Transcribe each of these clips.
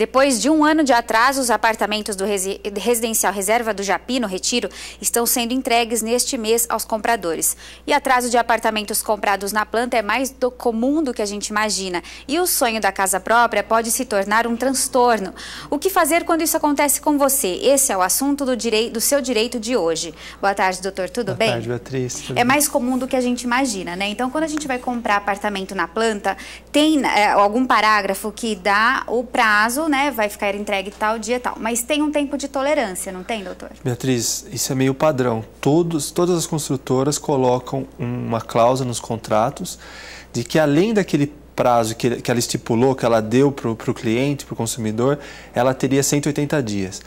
Depois de um ano de atraso, os apartamentos do residencial Reserva do Japi, no Retiro, estão sendo entregues neste mês aos compradores. E atraso de apartamentos comprados na planta é mais do comum do que a gente imagina. E o sonho da casa própria pode se tornar um transtorno. O que fazer quando isso acontece com você? Esse é o assunto do, do seu direito de hoje. Boa tarde, doutor. Tudo Boa bem? Boa tarde, Beatriz. Tudo é mais comum do que a gente imagina, né? Então, quando a gente vai comprar apartamento na planta, tem é, algum parágrafo que dá o prazo né? Vai ficar entregue tal dia tal. Mas tem um tempo de tolerância, não tem, doutor? Beatriz, isso é meio padrão. Todos, todas as construtoras colocam uma cláusula nos contratos de que além daquele prazo que, que ela estipulou, que ela deu para o cliente, para o consumidor, ela teria 180 dias,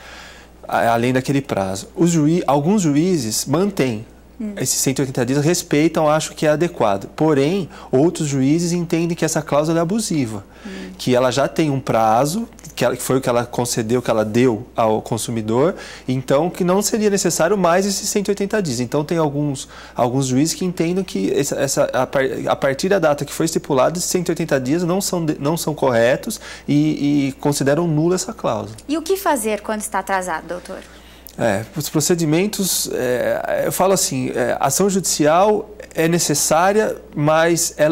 além daquele prazo. Juiz, alguns juízes mantêm Hum. Esses 180 dias respeitam, acho que é adequado. Porém, outros juízes entendem que essa cláusula é abusiva, hum. que ela já tem um prazo, que, que foi o que ela concedeu, que ela deu ao consumidor, então que não seria necessário mais esses 180 dias. Então, tem alguns, alguns juízes que entendem que essa, essa a, a, partir da data que foi estipulada, esses 180 dias não são, não são corretos e, e consideram nula essa cláusula. E o que fazer quando está atrasado, doutor? É, os procedimentos, é, eu falo assim, é, ação judicial é necessária, mas é, é,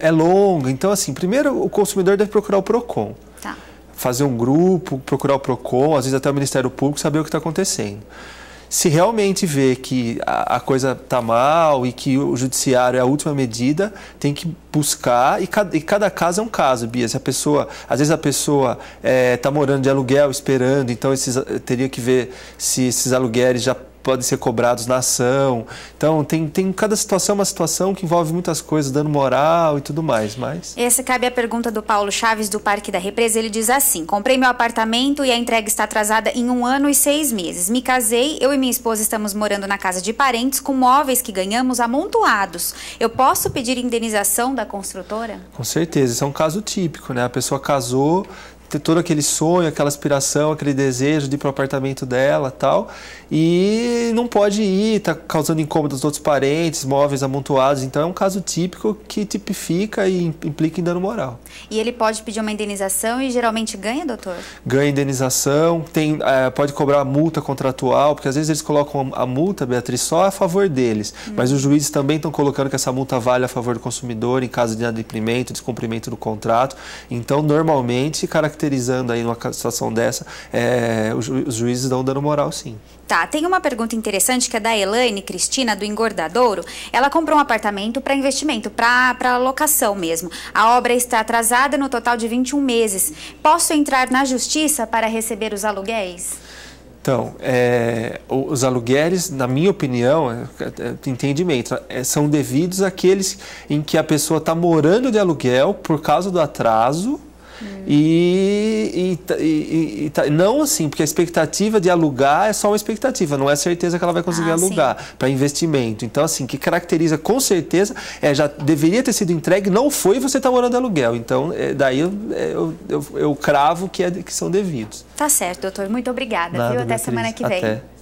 é, é, longa. Então, assim, primeiro o consumidor deve procurar o PROCON. Tá. Fazer um grupo, procurar o PROCON, às vezes até o Ministério Público, saber o que está acontecendo se realmente vê que a, coisa está mal e que o judiciário é a última medida, tem que buscar e cada, e cada caso é um caso, Bia. Se a pessoa, às vezes a pessoa está eh, é, morando de aluguel esperando, então esses, eh, teria que ver se esses aluguéis já podem ser cobrados na ação. Então, tem, tem cada situação é uma situação que envolve muitas coisas, dano moral e tudo mais, mas... Esse cabe a pergunta do Paulo Chaves, do Parque da Represa. Ele diz assim, comprei meu apartamento e a entrega está atrasada em um ano e seis meses. Me casei, eu e minha esposa estamos morando na casa de parentes com móveis que ganhamos amontoados. Eu posso pedir indenização da construtora? Com certeza, isso é um caso típico, né? A pessoa casou, ter todo aquele sonho, aquela aspiração, aquele desejo de ir para o apartamento dela tal. E não pode ir, está causando incômodo aos outros parentes, móveis amontoados. Então é um caso típico que tipifica e implica em dano moral. E ele pode pedir uma indenização e geralmente ganha, doutor? Ganha indenização, tem, é, pode cobrar multa contratual, porque às vezes eles colocam a multa, Beatriz, só a favor deles. Hum. Mas os juízes também estão colocando que essa multa vale a favor do consumidor em caso de inadimplimento, descumprimento do contrato. Então, normalmente, cara caracterizando aí numa situação dessa, é, os, ju os juízes dão dando moral, sim. Tá, tem uma pergunta interessante que é da Elaine Cristina, do Engordadouro. Ela comprou um apartamento para investimento, para locação mesmo. A obra está atrasada no total de 21 meses. Posso entrar na justiça para receber os aluguéis? Então, é, os aluguéis, na minha opinião, é, é, é, entendimento, são devidos àqueles em que a pessoa está morando de aluguel por causa do atraso Hum. E, e, e, e, tá, não assim, porque a expectativa de alugar é só uma expectativa, não é certeza que ela vai conseguir ah, alugar para investimento. Então, assim, que caracteriza com certeza é já deveria ter sido entregue, não foi você está morando de aluguel. Então, é, daí eu, é, eu, eu, eu, cravo que, é, que são devidos. Tá certo, doutor. Muito obrigada, Nada, viu? Até semana que vem. Até.